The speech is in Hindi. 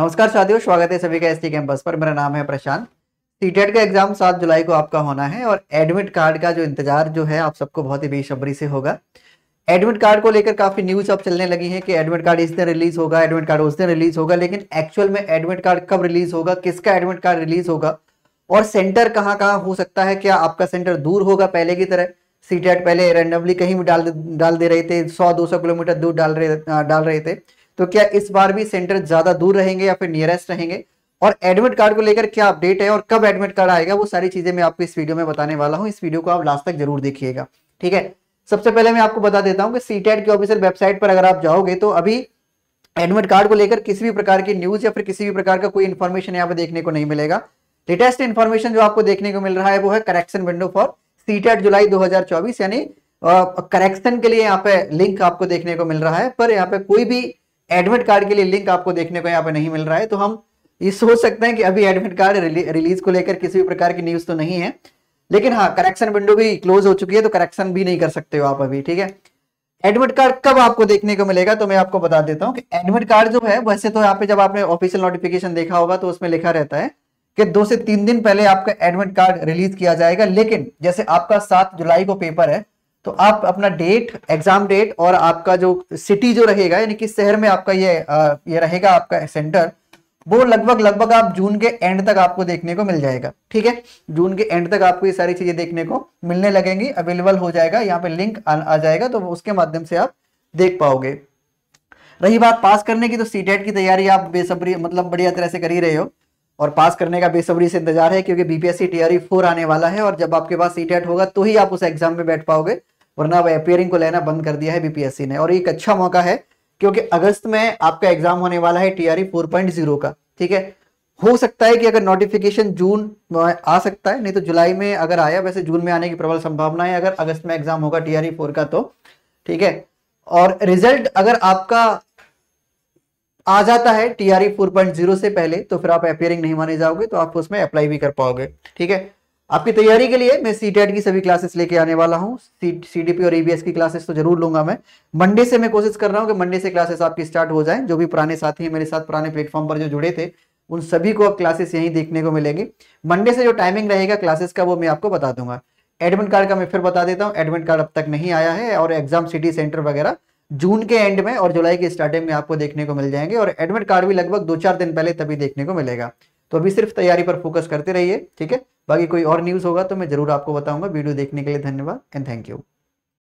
नमस्कार साथियों स्वागत है सभी का एस कैंपस पर मेरा नाम है प्रशांत सीटेट e का एग्जाम सात जुलाई को आपका होना है और एडमिट कार्ड का जो इंतजार जो है आप सबको बहुत ही बेसब्री से होगा एडमिट कार्ड को लेकर काफी न्यूज अब चलने लगी है कि एडमिट कार्ड इस दिन रिलीज होगा एडमिट कार्ड उस दिन रिलीज होगा लेकिन एक्चुअल में एडमिट कार्ड कब रिलीज होगा किसका एडमिट कार्ड रिलीज होगा और सेंटर कहाँ कहाँ हो सकता है क्या आपका सेंटर दूर होगा पहले की तरह सीटेट e पहले रेंडमली कहीं भी डाल डाल दे रहे थे सौ दो सौ किलोमीटर दूर डाल रहे डाल रहे थे तो क्या इस बार भी सेंटर ज्यादा दूर रहेंगे या फिर नियरेस्ट रहेंगे और एडमिट कार्ड को लेकर क्या अपडेट है और कब एडमिट कार्ड आएगा वो सारी चीजें मैं आपको इस वीडियो में बताने वाला हूँ इस वीडियो को आप लास्ट तक जरूर देखिएगा ठीक है सबसे पहले मैं आपको बता देता हूँ कि सीटेट की ऑफिसियल वेबसाइट पर अगर आप जाओगे तो अभी एडमिट कार्ड को लेकर किसी भी प्रकार की न्यूज या फिर किसी भी प्रकार का कोई इन्फॉर्मेशन यहाँ पे देखने को नहीं मिलेगा लेटेस्ट इन्फॉर्मेशन जो आपको देखने को मिल रहा है वो है correction window for CTET July 2024 यानी करेक्शन के लिए यहाँ पे लिंक आपको देखने को मिल रहा है पर यहाँ पे कोई भी एडमिट कार्ड के लिए लिंक आपको देखने को यहाँ पे नहीं मिल रहा है तो हम ये सोच सकते हैं कि अभी एडमिट कार्ड रिलीज को लेकर किसी भी प्रकार की न्यूज तो नहीं है लेकिन हाँ करेक्शन विंडो भी क्लोज हो चुकी है तो करेक्शन भी नहीं कर सकते हो आप अभी ठीक है एडमिट कार्ड कब आपको देखने को मिलेगा तो मैं आपको बता देता हूँ कि एडमिट कार्ड जो है वैसे तो यहाँ पे जब आपने ऑफिशियल नोटिफिकेशन देखा होगा तो उसमें लिखा रहता है कि दो से तीन दिन पहले आपका एडमिट कार्ड रिलीज किया जाएगा लेकिन जैसे आपका सात जुलाई को पेपर है तो आप अपना डेट एग्जाम डेट और आपका जो सिटी जो रहेगा यानी कि शहर में आपका ये ये रहेगा आपका सेंटर वो लगभग लगभग आप जून के एंड तक आपको देखने को मिल जाएगा ठीक है जून के एंड तक आपको ये सारी चीजें देखने को मिलने लगेंगी अवेलेबल हो जाएगा यहाँ पे लिंक आ, आ जाएगा तो उसके माध्यम से आप देख पाओगे रही बात पास करने की तो सी e की तैयारी आप बेसब्री मतलब बढ़िया तरह से कर ही रहे हो और पास करने का बेसब्री से इंतजार है क्योंकि बीपीएससी टीआरई फोर आने वाला है और जब आपके पास सी e होगा तो ही आप उस एग्जाम में बैठ पाओगे वरना अब अपेयरिंग को लेना बंद कर दिया है बीपीएससी ने और एक अच्छा मौका है क्योंकि अगस्त में आपका एग्जाम होने वाला है टीआरई जीरो e का ठीक है हो सकता है कि अगर नोटिफिकेशन जून आ सकता है नहीं तो जुलाई में अगर आया वैसे जून में आने की प्रबल संभावना है अगर अगस्त में एग्जाम होगा टीआरई फोर e का तो ठीक है और रिजल्ट अगर आपका आ जाता है टीआरई 4.0 e से पहले तो फिर आप अपेयरिंग नहीं माने जाओगे तो आप उसमें अप्लाई भी कर पाओगे ठीक है आपकी तैयारी के लिए मैं सी टेट की सभी क्लासेस लेके आने वाला हूँ सी डी और ईबीएस की क्लासेस तो जरूर लूंगा मैं मंडे से मैं कोशिश कर रहा हूँ कि मंडे से क्लासेस आपकी स्टार्ट हो जाए जो भी पुराने साथी मेरे साथ पुराने प्लेटफॉर्म पर जो जुड़े थे उन सभी को अब क्लासेस यहीं देखने को मिलेंगे मंडे से जो टाइमिंग रहेगा क्लासेस का वो मैं आपको बता दूंगा एडमिट कार्ड का मैं फिर बता देता हूँ एडमिट कार्ड अब तक नहीं आया है और एग्जाम सिटी सेंटर वगैरह जून के एंड में और जुलाई के स्टार्टिंग में आपको देखने को मिल जाएंगे और एडमिट कार्ड भी लगभग दो चार दिन पहले तभी देखने को मिलेगा तो अभी सिर्फ तैयारी पर फोकस करते रहिए ठीक है बाकी कोई और न्यूज़ होगा तो मैं ज़रूर आपको बताऊंगा वीडियो देखने के लिए धन्यवाद एंड थैंक यू